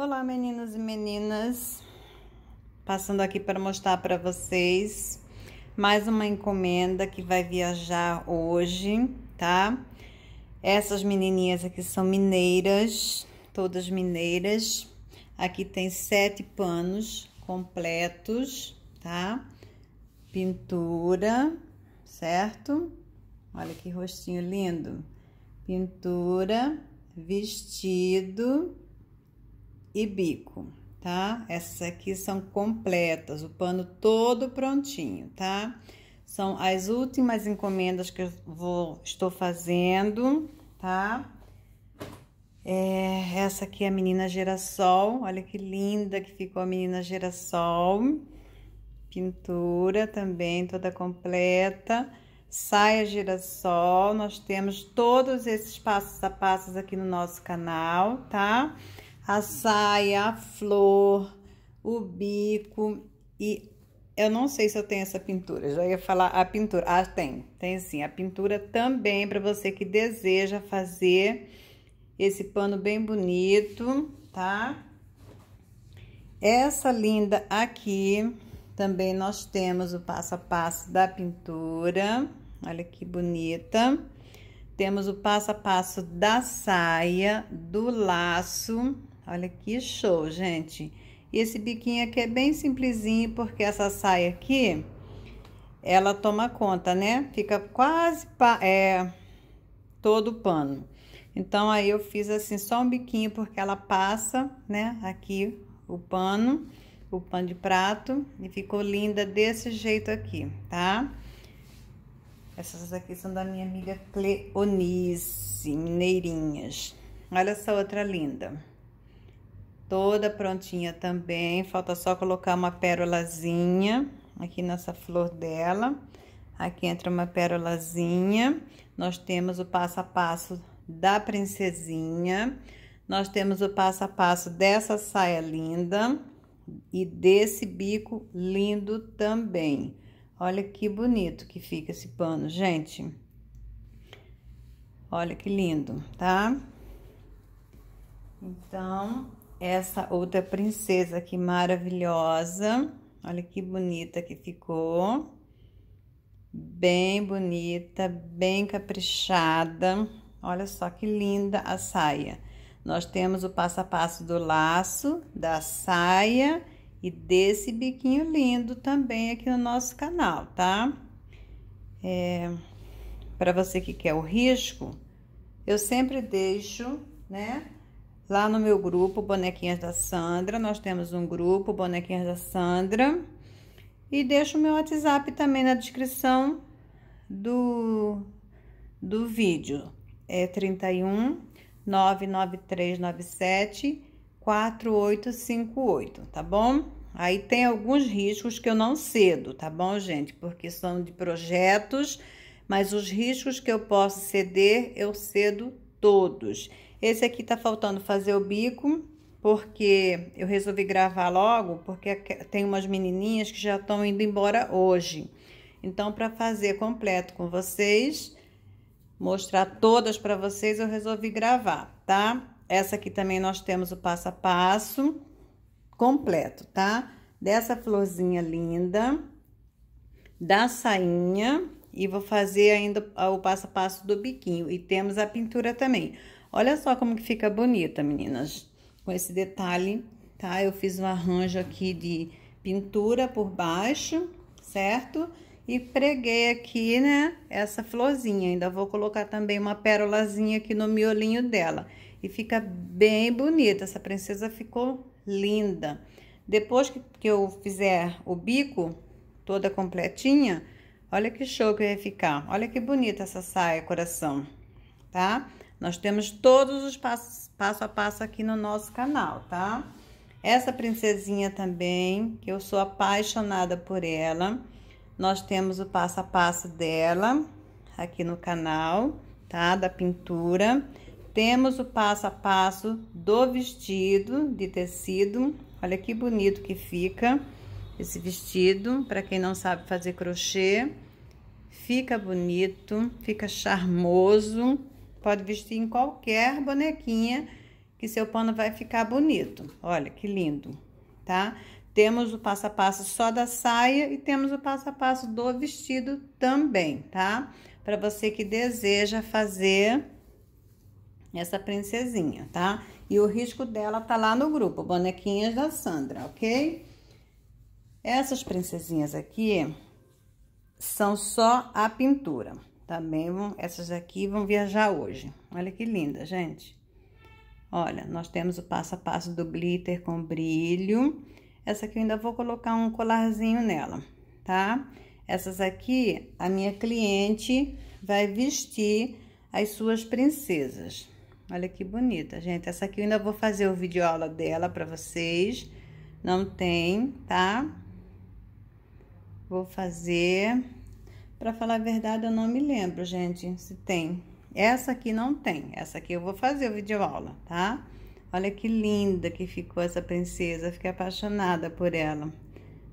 Olá, meninos e meninas. Passando aqui para mostrar para vocês mais uma encomenda que vai viajar hoje, tá? Essas menininhas aqui são mineiras, todas mineiras. Aqui tem sete panos completos, tá? Pintura, certo? Olha que rostinho lindo. Pintura, vestido e bico, tá? Essas aqui são completas, o pano todo prontinho, tá? São as últimas encomendas que eu vou, estou fazendo, tá? É, essa aqui é a menina girassol, olha que linda que ficou a menina girassol. Pintura também toda completa saia girassol. Nós temos todos esses passos a passos aqui no nosso canal, tá? a saia, a flor, o bico e eu não sei se eu tenho essa pintura, já ia falar a pintura. Ah, tem, tem sim. A pintura também para você que deseja fazer esse pano bem bonito, tá? Essa linda aqui, também nós temos o passo a passo da pintura. Olha que bonita. Temos o passo a passo da saia, do laço, Olha que show, gente. E esse biquinho aqui é bem simplesinho, porque essa saia aqui, ela toma conta, né? Fica quase é, todo o pano. Então, aí eu fiz assim, só um biquinho, porque ela passa, né? Aqui o pano, o pano de prato. E ficou linda desse jeito aqui, tá? Essas aqui são da minha amiga Cleonice, mineirinhas. Olha essa outra linda toda prontinha também. Falta só colocar uma pérolazinha aqui nessa flor dela. Aqui entra uma pérolazinha. Nós temos o passo a passo da princesinha. Nós temos o passo a passo dessa saia linda e desse bico lindo também. Olha que bonito que fica esse pano, gente. Olha que lindo, tá? Então, essa outra princesa aqui maravilhosa. Olha que bonita que ficou. Bem bonita, bem caprichada. Olha só que linda a saia. Nós temos o passo a passo do laço, da saia e desse biquinho lindo também aqui no nosso canal, tá? É, Para você que quer o risco, eu sempre deixo, né? Lá no meu grupo, Bonequinhas da Sandra, nós temos um grupo, Bonequinhas da Sandra. E deixo o meu WhatsApp também na descrição do, do vídeo. É 31 99397 4858, tá bom? Aí tem alguns riscos que eu não cedo, tá bom, gente? Porque são de projetos, mas os riscos que eu posso ceder, eu cedo todos. Esse aqui tá faltando fazer o bico, porque eu resolvi gravar logo, porque tem umas menininhas que já estão indo embora hoje. Então, para fazer completo com vocês, mostrar todas para vocês, eu resolvi gravar, tá? Essa aqui também nós temos o passo a passo completo, tá? Dessa florzinha linda, da sainha, e vou fazer ainda o passo a passo do biquinho. E temos a pintura também. Olha só como que fica bonita, meninas. Com esse detalhe, tá? Eu fiz um arranjo aqui de pintura por baixo, certo? E preguei aqui, né, essa florzinha. Ainda vou colocar também uma pérolazinha aqui no miolinho dela. E fica bem bonita. Essa princesa ficou linda. Depois que, que eu fizer o bico, toda completinha, olha que show que vai ficar. Olha que bonita essa saia, coração, tá? Nós temos todos os passos, passo a passo aqui no nosso canal, tá? Essa princesinha também, que eu sou apaixonada por ela. Nós temos o passo a passo dela aqui no canal, tá? Da pintura. Temos o passo a passo do vestido de tecido. Olha que bonito que fica esse vestido. Para quem não sabe fazer crochê, fica bonito, fica charmoso. Pode vestir em qualquer bonequinha que seu pano vai ficar bonito. Olha que lindo, tá? Temos o passo a passo só da saia e temos o passo a passo do vestido também, tá? Para você que deseja fazer essa princesinha, tá? E o risco dela tá lá no grupo, bonequinhas da Sandra, ok? Essas princesinhas aqui são só a pintura. Também tá vão, essas aqui vão viajar hoje. Olha que linda, gente. Olha, nós temos o passo a passo do glitter com brilho. Essa aqui eu ainda vou colocar um colarzinho nela, tá? Essas aqui, a minha cliente vai vestir as suas princesas. Olha que bonita, gente. Essa aqui eu ainda vou fazer o vídeo aula dela para vocês. Não tem, tá? Vou fazer... Para falar a verdade, eu não me lembro, gente, se tem. Essa aqui não tem. Essa aqui eu vou fazer o vídeo aula, tá? Olha que linda que ficou essa princesa. Fiquei apaixonada por ela.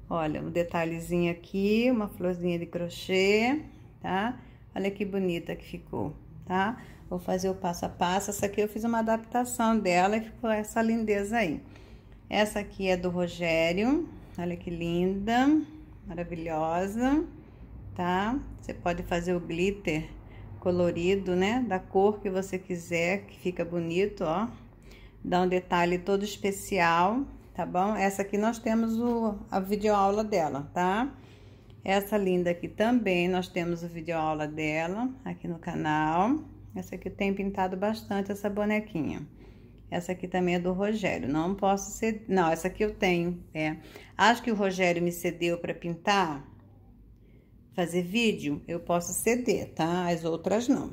Olha, um detalhezinho aqui, uma florzinha de crochê, tá? Olha que bonita que ficou, tá? Vou fazer o passo a passo. Essa aqui eu fiz uma adaptação dela e ficou essa lindeza aí. Essa aqui é do Rogério. Olha que linda, maravilhosa tá? Você pode fazer o glitter colorido, né? Da cor que você quiser, que fica bonito, ó. Dá um detalhe todo especial, tá bom? Essa aqui nós temos o, a videoaula dela, tá? Essa linda aqui também nós temos o videoaula dela aqui no canal. Essa aqui tem pintado bastante essa bonequinha. Essa aqui também é do Rogério, não posso ser... Não, essa aqui eu tenho, é. Acho que o Rogério me cedeu para pintar, fazer vídeo, eu posso ceder, tá? As outras não.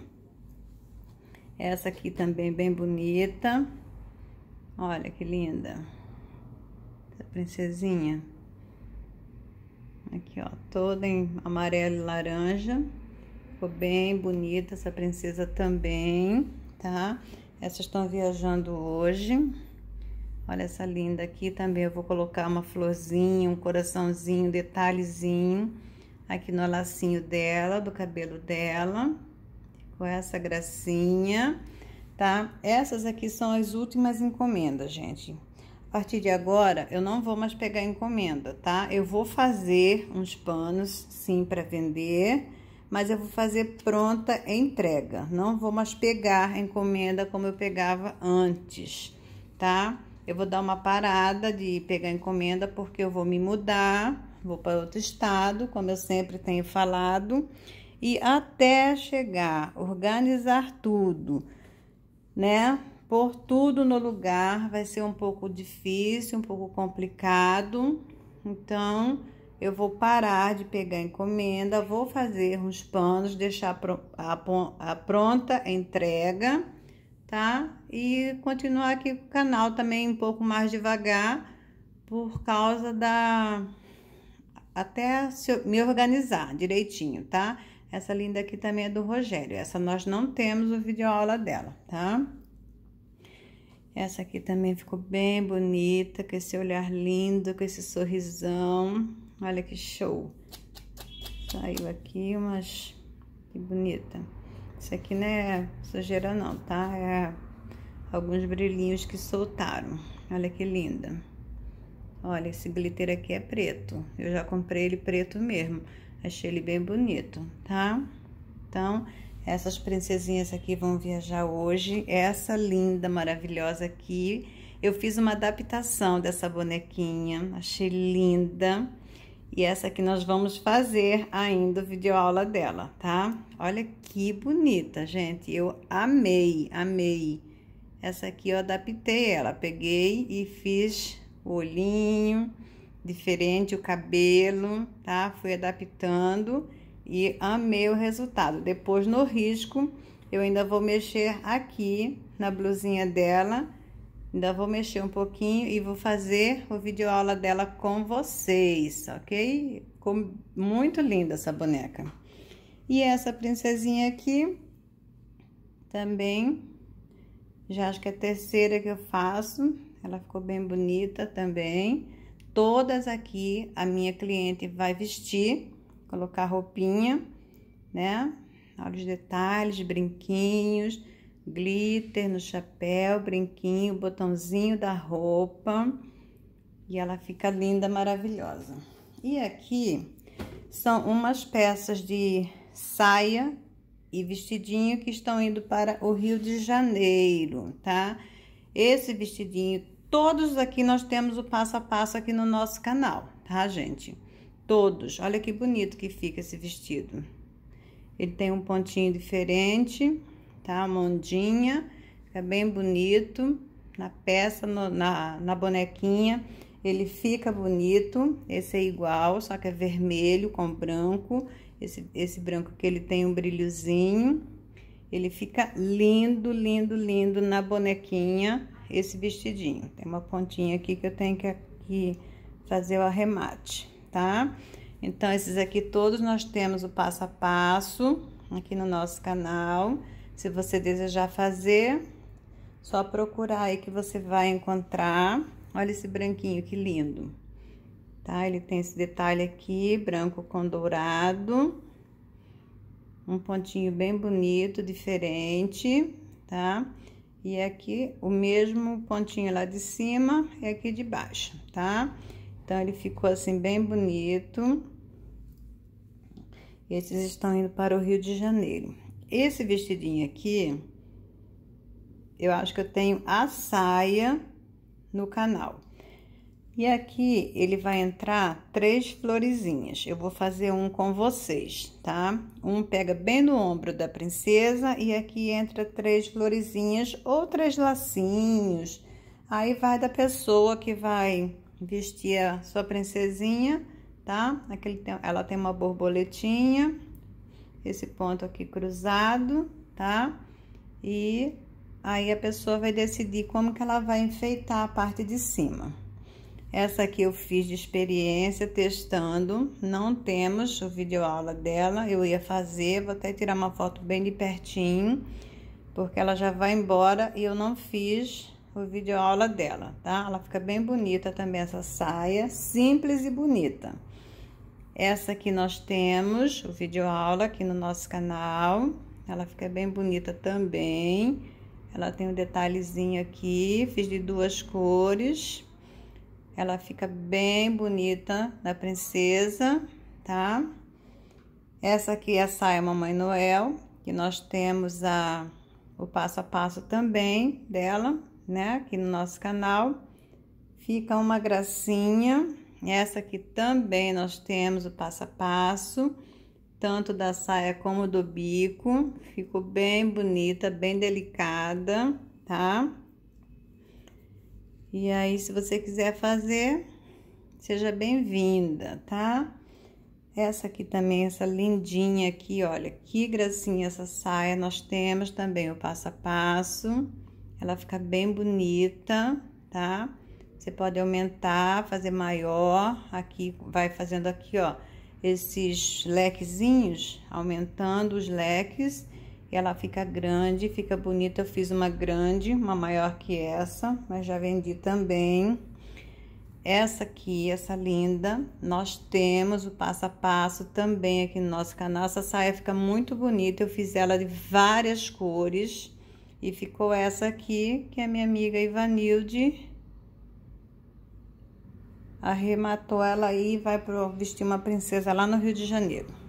Essa aqui também bem bonita. Olha que linda. Essa princesinha. Aqui, ó, toda em amarelo e laranja. Ficou bem bonita essa princesa também, tá? Essas estão viajando hoje. Olha essa linda aqui também. Eu vou colocar uma florzinha, um coraçãozinho, detalhezinho aqui no lacinho dela, do cabelo dela. com essa gracinha, tá? Essas aqui são as últimas encomendas, gente. A partir de agora, eu não vou mais pegar encomenda, tá? Eu vou fazer uns panos, sim, para vender, mas eu vou fazer pronta entrega. Não vou mais pegar encomenda como eu pegava antes, tá? Eu vou dar uma parada de pegar encomenda porque eu vou me mudar vou para outro estado, como eu sempre tenho falado, e até chegar, organizar tudo, né? Por tudo no lugar vai ser um pouco difícil, um pouco complicado. Então, eu vou parar de pegar encomenda, vou fazer uns panos, deixar a pronta entrega, tá? E continuar aqui com o canal também um pouco mais devagar por causa da até me organizar direitinho, tá? Essa linda aqui também é do Rogério. Essa nós não temos o vídeo aula dela, tá? Essa aqui também ficou bem bonita, com esse olhar lindo, com esse sorrisão. Olha que show. Saiu aqui umas... Que bonita. Isso aqui não é sujeira não, tá? É alguns brilhinhos que soltaram. Olha que linda. Olha, esse glitter aqui é preto. Eu já comprei ele preto mesmo. Achei ele bem bonito, tá? Então, essas princesinhas aqui vão viajar hoje. Essa linda, maravilhosa aqui. Eu fiz uma adaptação dessa bonequinha. Achei linda. E essa aqui nós vamos fazer ainda o videoaula dela, tá? Olha que bonita, gente. Eu amei, amei. Essa aqui eu adaptei ela. Peguei e fiz o olhinho, diferente o cabelo, tá? Fui adaptando e amei o resultado. Depois no risco, eu ainda vou mexer aqui na blusinha dela, ainda vou mexer um pouquinho e vou fazer o vídeo aula dela com vocês, ok? Ficou muito linda essa boneca. E essa princesinha aqui, também, já acho que é a terceira que eu faço, ela ficou bem bonita também. Todas aqui a minha cliente vai vestir, colocar roupinha, né? Olha os detalhes, brinquinhos, glitter no chapéu, brinquinho, botãozinho da roupa. E ela fica linda, maravilhosa. E aqui são umas peças de saia e vestidinho que estão indo para o Rio de Janeiro, tá? Esse vestidinho Todos aqui nós temos o passo a passo aqui no nosso canal, tá, gente? Todos. Olha que bonito que fica esse vestido. Ele tem um pontinho diferente, tá? Uma ondinha, fica bem bonito. Na peça, no, na, na bonequinha, ele fica bonito. Esse é igual, só que é vermelho com branco. Esse, esse branco que ele tem um brilhozinho. Ele fica lindo, lindo, lindo na bonequinha esse vestidinho. Tem uma pontinha aqui que eu tenho que, que fazer o arremate, tá? Então, esses aqui todos nós temos o passo a passo aqui no nosso canal. Se você desejar fazer, só procurar aí que você vai encontrar. Olha esse branquinho, que lindo. Tá? Ele tem esse detalhe aqui, branco com dourado. Um pontinho bem bonito, diferente, tá? Tá? E aqui, o mesmo pontinho lá de cima e aqui de baixo, tá? Então, ele ficou assim bem bonito. Esses estão indo para o Rio de Janeiro. Esse vestidinho aqui, eu acho que eu tenho a saia no canal. E aqui ele vai entrar três florezinhas. Eu vou fazer um com vocês, tá? Um pega bem no ombro da princesa e aqui entra três florezinhas ou três lacinhos. Aí vai da pessoa que vai vestir a sua princesinha, tá? Aquele ela tem uma borboletinha, esse ponto aqui cruzado, tá? E aí a pessoa vai decidir como que ela vai enfeitar a parte de cima. Essa aqui eu fiz de experiência, testando. Não temos o vídeo aula dela. Eu ia fazer, vou até tirar uma foto bem de pertinho, porque ela já vai embora e eu não fiz o vídeo aula dela, tá? Ela fica bem bonita também, essa saia. Simples e bonita. Essa aqui nós temos o vídeo aula aqui no nosso canal. Ela fica bem bonita também. Ela tem um detalhezinho aqui, fiz de duas cores ela fica bem bonita da princesa, tá? Essa aqui é a saia Mamãe Noel, que nós temos a, o passo a passo também dela, né? Aqui no nosso canal. Fica uma gracinha. Essa aqui também nós temos o passo a passo, tanto da saia como do bico. Ficou bem bonita, bem delicada, tá? E aí, se você quiser fazer, seja bem-vinda, tá? Essa aqui também, essa lindinha aqui, olha, que gracinha essa saia. Nós temos também o passo a passo. Ela fica bem bonita, tá? Você pode aumentar, fazer maior. Aqui, vai fazendo aqui, ó, esses lequezinhos, aumentando os leques. Ela fica grande, fica bonita. Eu fiz uma grande, uma maior que essa, mas já vendi também. Essa aqui, essa linda, nós temos o passo a passo também aqui no nosso canal. Essa saia fica muito bonita, eu fiz ela de várias cores. E ficou essa aqui, que a minha amiga Ivanilde arrematou ela aí e vai vestir uma princesa lá no Rio de Janeiro.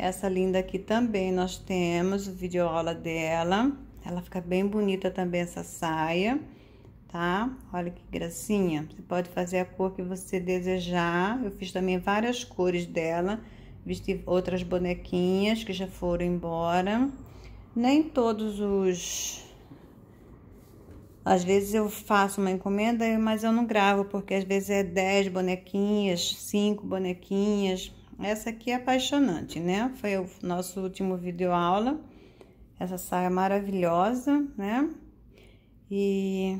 Essa linda aqui também nós temos o vídeo aula dela. Ela fica bem bonita também essa saia, tá? Olha que gracinha. Você pode fazer a cor que você desejar. Eu fiz também várias cores dela. Vesti outras bonequinhas que já foram embora. Nem todos os... Às vezes eu faço uma encomenda, mas eu não gravo, porque às vezes é 10 bonequinhas, 5 bonequinhas, essa aqui é apaixonante, né? Foi o nosso último vídeo aula. Essa saia é maravilhosa, né? E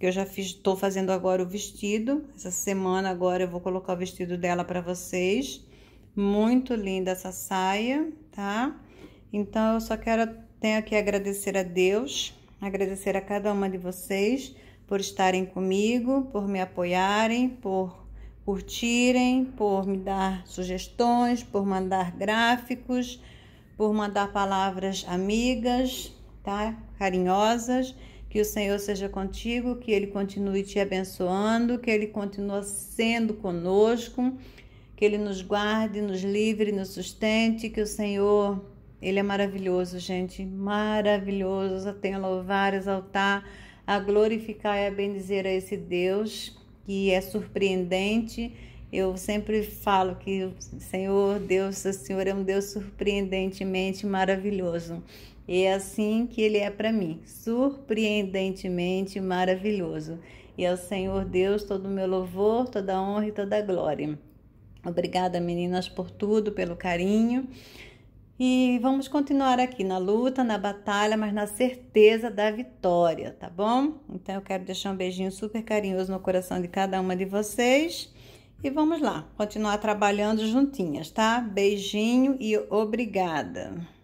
eu já fiz, tô fazendo agora o vestido. Essa semana agora eu vou colocar o vestido dela para vocês. Muito linda essa saia, tá? Então eu só quero tenho que agradecer a Deus, agradecer a cada uma de vocês por estarem comigo, por me apoiarem, por curtirem, por me dar sugestões, por mandar gráficos, por mandar palavras amigas, tá? Carinhosas. Que o Senhor seja contigo, que Ele continue te abençoando, que Ele continue sendo conosco, que Ele nos guarde, nos livre, nos sustente, que o Senhor, Ele é maravilhoso, gente, maravilhoso. Eu tenho a louvar, exaltar, a glorificar e a bendizer a esse Deus que é surpreendente. Eu sempre falo que o Senhor Deus, o Senhor é um Deus surpreendentemente maravilhoso. E é assim que ele é para mim, surpreendentemente maravilhoso. E ao Senhor Deus todo o meu louvor, toda a honra e toda a glória. Obrigada, meninas, por tudo, pelo carinho. E vamos continuar aqui na luta, na batalha, mas na certeza da vitória, tá bom? Então eu quero deixar um beijinho super carinhoso no coração de cada uma de vocês. E vamos lá, continuar trabalhando juntinhas, tá? Beijinho e obrigada!